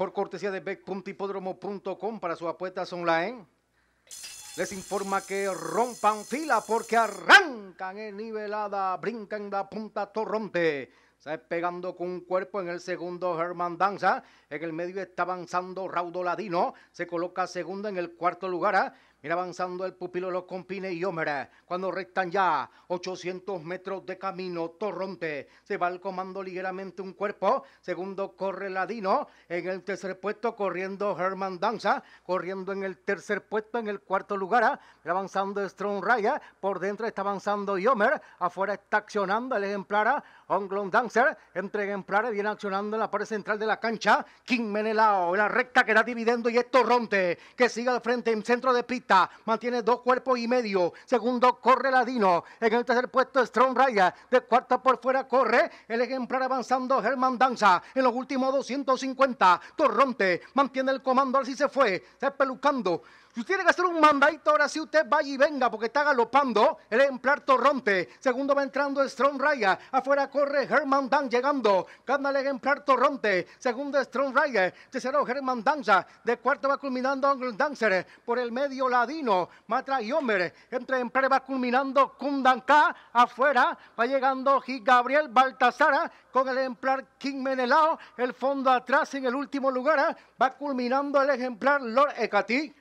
por cortesía de bet.hipódromo.com para sus apuestas online. Les informa que rompan fila porque arrancan en nivelada, brincan la punta torronte. ¿sabes? pegando con un cuerpo en el segundo Herman Danza, en el medio está avanzando Raudo Ladino, se coloca segundo en el cuarto lugar, ¿ah? Mira avanzando el pupilo los compines y Cuando restan ya 800 metros de camino, Torronte se va al comando ligeramente un cuerpo. Segundo corre Ladino. En el tercer puesto corriendo Herman Danza. Corriendo en el tercer puesto en el cuarto lugar. ¿ah? Mira avanzando Strong Raya. Por dentro está avanzando Yomer. Afuera está accionando el ejemplar ¿ah? Onglon Danza. Entre ejemplares. viene accionando en la parte central de la cancha. King Menelao, en la recta que da dividendo y es Torronte, que sigue al frente en centro de pista. Mantiene dos cuerpos y medio. Segundo, corre Ladino. En el tercer puesto, Strong Raya. De cuarta por fuera, corre. El ejemplar avanzando, Germán Danza. En los últimos 250, Torronte mantiene el comando. Así se fue, se pelucando. Usted tiene que hacer un mandadito, ahora sí usted va y venga, porque está galopando el ejemplar Torronte. Segundo va entrando Strong Raya. Afuera corre Germán Dan llegando. gana el ejemplar Ronte. Segundo Strong Rider. Tercero Germán Danza. De cuarto va culminando Angle Dancer. Por el medio Ladino. Matra y Homer. Entre en va culminando Kundanka. Afuera va llegando G. Gabriel Baltasara con el ejemplar King Menelao. El fondo atrás en el último lugar. ¿eh? Va culminando el ejemplar Lord Ecatí.